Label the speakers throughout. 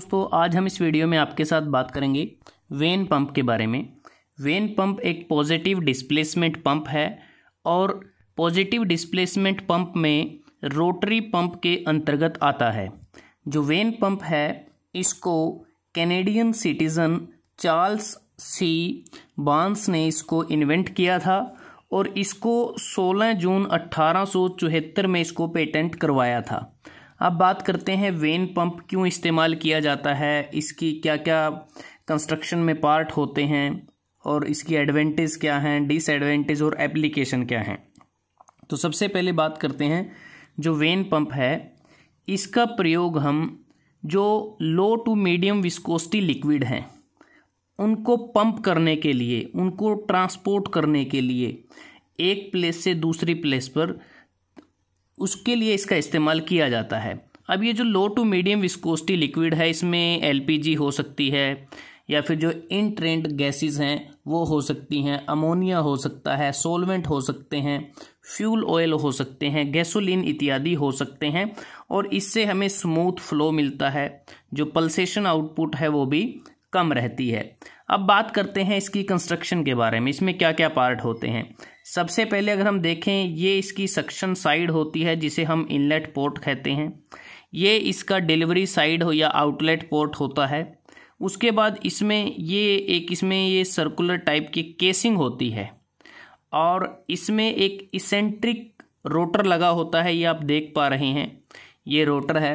Speaker 1: दोस्तों आज हम इस वीडियो में आपके साथ बात करेंगे वेन पंप के बारे में वेन पंप एक पॉजिटिव डिस्प्लेसमेंट पंप है और पॉजिटिव डिस्प्लेसमेंट पंप में रोटरी पंप के अंतर्गत आता है जो वेन पंप है इसको कैनेडियन सिटीज़न चार्ल्स सी बांस ने इसको इन्वेंट किया था और इसको 16 जून अट्ठारह में इसको पेटेंट करवाया था अब बात करते हैं वेन पंप क्यों इस्तेमाल किया जाता है इसकी क्या क्या कंस्ट्रक्शन में पार्ट होते हैं और इसकी एडवांटेज क्या हैं डिसएडवांटेज और एप्लीकेशन क्या हैं तो सबसे पहले बात करते हैं जो वेन पंप है इसका प्रयोग हम जो low to medium viscosity liquid हैं उनको पंप करने के लिए उनको ट्रांसपोर्ट करने के लिए एक प्लेस से दूसरी प्लेस पर उसके लिए इसका इस्तेमाल किया जाता है अब ये जो low to medium viscosity liquid है इसमें एल हो सकती है या फिर जो इन ट्रेंड गैसेज हैं वो हो सकती हैं अमोनिया हो सकता है सोलवेंट हो सकते हैं फ्यूल ऑयल हो सकते हैं गैसोलीन इत्यादि हो सकते हैं और इससे हमें स्मूथ फ्लो मिलता है जो पल्सेशन आउटपुट है वो भी कम रहती है अब बात करते हैं इसकी कंस्ट्रक्शन के बारे में इसमें क्या क्या पार्ट होते हैं सबसे पहले अगर हम देखें ये इसकी सक्शन साइड होती है जिसे हम इनलेट पोर्ट कहते हैं ये इसका डिलीवरी साइड हो या आउटलेट पोर्ट होता है उसके बाद इसमें ये एक इसमें ये सर्कुलर टाइप की केसिंग होती है और इसमें एक इसेंट्रिक रोटर लगा होता है ये आप देख पा रहे हैं ये रोटर है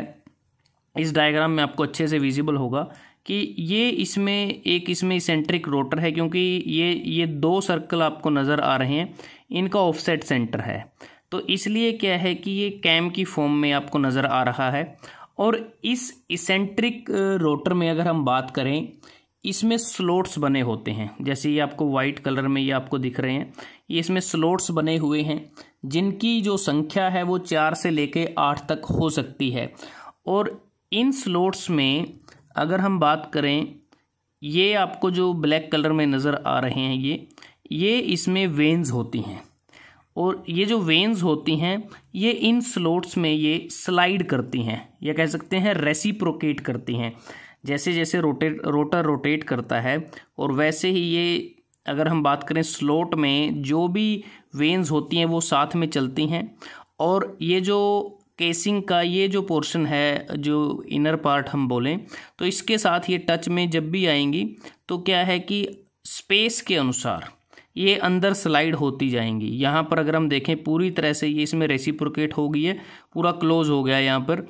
Speaker 1: इस डायग्राम में आपको अच्छे से विजिबल होगा कि ये इसमें एक इसमें सेंट्रिक रोटर है क्योंकि ये ये दो सर्कल आपको नज़र आ रहे हैं इनका ऑफसेट सेंटर है तो इसलिए क्या है कि ये कैम की फॉर्म में आपको नज़र आ रहा है और इस इसेंट्रिक रोटर में अगर हम बात करें इसमें स्लोट्स बने होते हैं जैसे ये आपको वाइट कलर में ये आपको दिख रहे हैं ये इसमें स्लोट्स बने हुए हैं जिनकी जो संख्या है वो चार से लेके आठ तक हो सकती है और इन स्लोट्स में अगर हम बात करें ये आपको जो ब्लैक कलर में नज़र आ रहे हैं ये ये इसमें वेंस होती हैं और ये जो वेंस होती हैं ये इन स्लोट्स में ये स्लाइड करती हैं या कह सकते हैं रेसिप्रोकेट करती हैं जैसे जैसे रोटेट रोटर रोटेट करता है और वैसे ही ये अगर हम बात करें स्लोट में जो भी वेंस होती हैं वो साथ में चलती हैं और ये जो केसिंग का ये जो पोर्शन है जो इनर पार्ट हम बोलें तो इसके साथ ये टच में जब भी आएंगी तो क्या है कि स्पेस के अनुसार ये अंदर स्लाइड होती जाएंगी यहाँ पर अगर हम देखें पूरी तरह से ये इसमें रेसिप्रोकेट हो गई है पूरा क्लोज हो गया यहाँ पर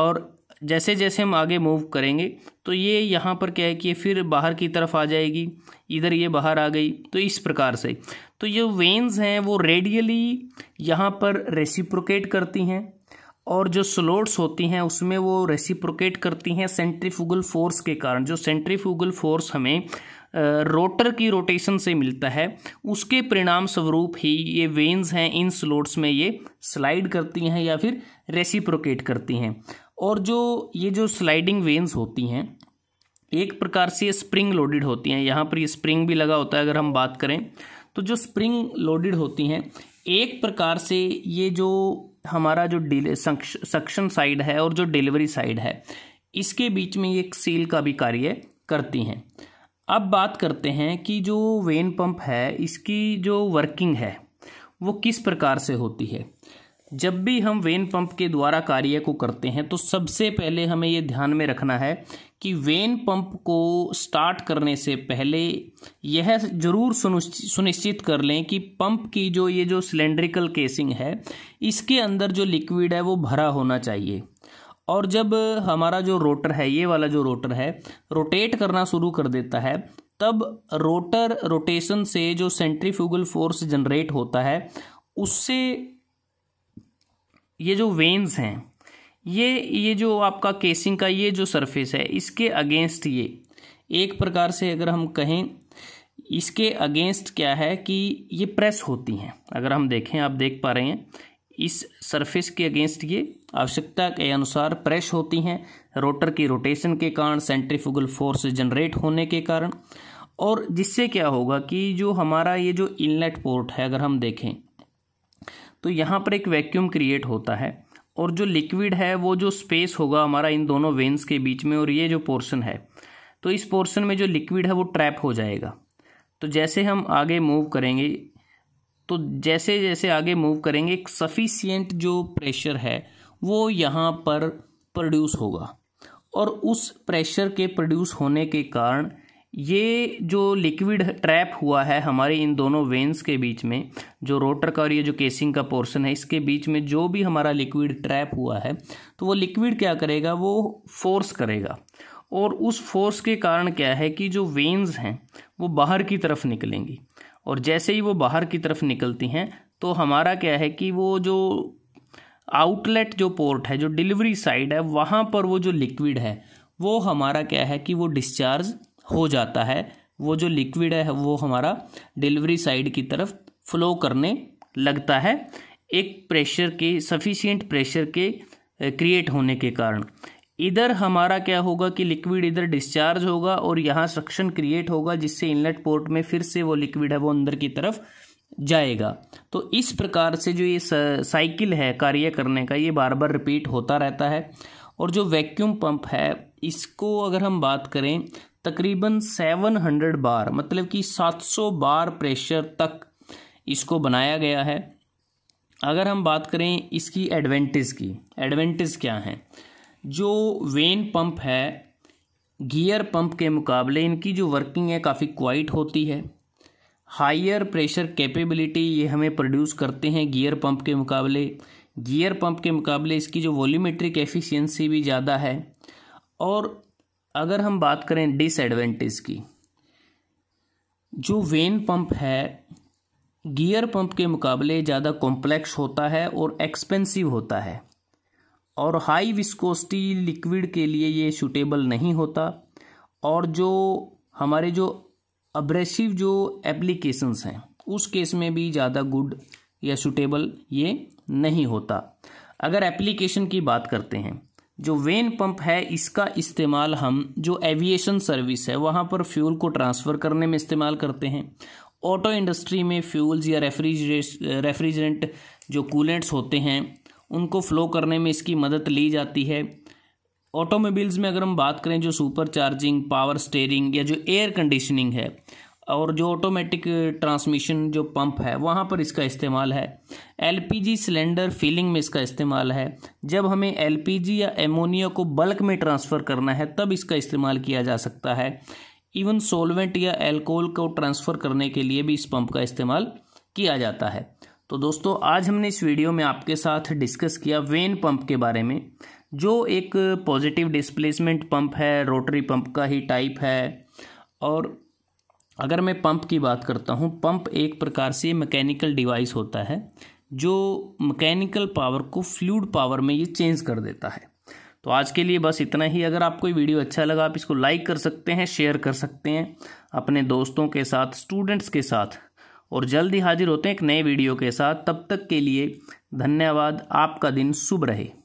Speaker 1: और जैसे जैसे हम आगे मूव करेंगे तो ये यहाँ पर क्या है कि फिर बाहर की तरफ आ जाएगी इधर ये बाहर आ गई तो इस प्रकार से तो ये वेन्स हैं वो रेडियली यहाँ पर रेसिप्रोकेट करती हैं और जो स्लोट्स होती हैं उसमें वो रेसिप्रोकेट करती हैं सेंट्रीफ्यूगल फोर्स के कारण जो सेंट्रीफ्यूगल फोर्स हमें रोटर की रोटेशन से मिलता है उसके परिणाम स्वरूप ही ये वेन्स हैं इन स्लोट्स में ये स्लाइड करती हैं या फिर रेसिप्रोकेट करती हैं और जो ये जो स्लाइडिंग वेन्स होती हैं एक प्रकार से ये स्प्रिंग लोडेड होती हैं यहाँ पर ये स्प्रिंग भी लगा होता है अगर हम बात करें तो जो स्प्रिंग लोडेड होती हैं एक प्रकार से ये जो हमारा जो सक्शन साइड है और जो डिलीवरी साइड है इसके बीच में ये सील का भी कार्य करती हैं अब बात करते हैं कि जो वेन पंप है इसकी जो वर्किंग है वो किस प्रकार से होती है जब भी हम वेन पंप के द्वारा कार्य को करते हैं तो सबसे पहले हमें ये ध्यान में रखना है कि वेन पंप को स्टार्ट करने से पहले यह जरूर सुनिश्चित कर लें कि पंप की जो ये जो सिलेंड्रिकल केसिंग है इसके अंदर जो लिक्विड है वो भरा होना चाहिए और जब हमारा जो रोटर है ये वाला जो रोटर है रोटेट करना शुरू कर देता है तब रोटर रोटेशन से जो सेंट्रीफ्यूगल फोर्स जनरेट होता है उससे ये जो वेन्स हैं ये ये जो आपका केसिंग का ये जो सरफेस है इसके अगेंस्ट ये एक प्रकार से अगर हम कहें इसके अगेंस्ट क्या है कि ये प्रेस होती हैं अगर हम देखें आप देख पा रहे हैं इस सरफेस के अगेंस्ट ये आवश्यकता के अनुसार प्रेस होती हैं रोटर की रोटेशन के कारण सेंट्रीफ्यूगल फोर्स जनरेट होने के कारण और जिससे क्या होगा कि जो हमारा ये जो इनलेट पोर्ट है अगर हम देखें तो यहाँ पर एक वैक्यूम क्रिएट होता है और जो लिक्विड है वो जो स्पेस होगा हमारा इन दोनों वेन्स के बीच में और ये जो पोर्शन है तो इस पोर्शन में जो लिक्विड है वो ट्रैप हो जाएगा तो जैसे हम आगे मूव करेंगे तो जैसे जैसे आगे मूव करेंगे एक सफिशियंट जो प्रेशर है वो यहाँ पर प्रोड्यूस होगा और उस प्रेशर के प्रोड्यूस होने के कारण ये जो लिक्विड ट्रैप हुआ है हमारे इन दोनों वेंस के बीच में जो रोटर का और ये जो केसिंग का पोर्शन है इसके बीच में जो भी हमारा लिक्विड ट्रैप हुआ है तो वो लिक्विड क्या करेगा वो फोर्स करेगा और उस फोर्स के कारण क्या है कि जो वेंस हैं वो बाहर की तरफ निकलेंगी और जैसे ही वो बाहर की तरफ निकलती हैं तो हमारा क्या है कि वो जो आउटलेट जो पोर्ट है जो डिलीवरी साइड है वहाँ पर वो जो लिक्विड है वो हमारा क्या है कि वो डिस्चार्ज हो जाता है वो जो लिक्विड है वो हमारा डिलीवरी साइड की तरफ फ्लो करने लगता है एक प्रेशर के सफिशियंट प्रेशर के क्रिएट होने के कारण इधर हमारा क्या होगा कि लिक्विड इधर डिस्चार्ज होगा और यहाँ सक्शन क्रिएट होगा जिससे इनलेट पोर्ट में फिर से वो लिक्विड है वो अंदर की तरफ जाएगा तो इस प्रकार से जो ये साइकिल है कार्य करने का ये बार बार रिपीट होता रहता है और जो वैक्यूम पंप है इसको अगर हम बात करें तकरीबन 700 बार मतलब कि 700 बार प्रेशर तक इसको बनाया गया है अगर हम बात करें इसकी एडवेंटेज की एडवेंटेज क्या हैं जो वेन पंप है गियर पंप के मुकाबले इनकी जो वर्किंग है काफ़ी क्वाइट होती है हायर प्रेशर कैपेबिलिटी ये हमें प्रोड्यूस करते हैं गियर पंप के मुकाबले गियर पंप के मुकाबले इसकी जो वॉल्यूमेट्रिक एफिशिएंसी भी ज़्यादा है और अगर हम बात करें डिसएडवेंटेज की जो वेन पंप है गियर पंप के मुकाबले ज़्यादा कॉम्प्लेक्स होता है और एक्सपेंसिव होता है और हाई विस्कोसिटी लिक्विड के लिए ये सूटेबल नहीं होता और जो हमारे जो अब्रेसिव जो एप्लीकेशंस हैं उस केस में भी ज़्यादा गुड या सूटेबल ये नहीं होता अगर एप्लीकेशन की बात करते हैं जो वेन पंप है इसका इस्तेमाल हम जो एविएशन सर्विस है वहाँ पर फ्यूल को ट्रांसफ़र करने में इस्तेमाल करते हैं ऑटो इंडस्ट्री में फ्यूल्स या रेफ्रिजरे रेफ्रिजरेंट जो कूलेंट्स होते हैं उनको फ्लो करने में इसकी मदद ली जाती है ऑटोमोबाइल्स में अगर हम बात करें जो सुपर चार्जिंग पावर स्टेयरिंग या जो एयर कंडीशनिंग है और जो ऑटोमेटिक ट्रांसमिशन जो पंप है वहाँ पर इसका इस्तेमाल है एलपीजी सिलेंडर फिलिंग में इसका इस्तेमाल है जब हमें एलपीजी या एमोनिया को बल्क में ट्रांसफ़र करना है तब इसका इस्तेमाल किया जा सकता है इवन सोलवेंट या एल्कोहल को ट्रांसफ़र करने के लिए भी इस पंप का इस्तेमाल किया जाता है तो दोस्तों आज हमने इस वीडियो में आपके साथ डिस्कस किया वेन पंप के बारे में जो एक पॉजिटिव डिस्प्लेसमेंट पंप है रोटरी पंप का ही टाइप है और अगर मैं पंप की बात करता हूँ पंप एक प्रकार से मैकेनिकल डिवाइस होता है जो मैकेनिकल पावर को फ्लूड पावर में ये चेंज कर देता है तो आज के लिए बस इतना ही अगर आपको ये वीडियो अच्छा लगा आप इसको लाइक कर सकते हैं शेयर कर सकते हैं अपने दोस्तों के साथ स्टूडेंट्स के साथ और जल्द ही हाजिर होते हैं एक नए वीडियो के साथ तब तक के लिए धन्यवाद आपका दिन शुभ रहे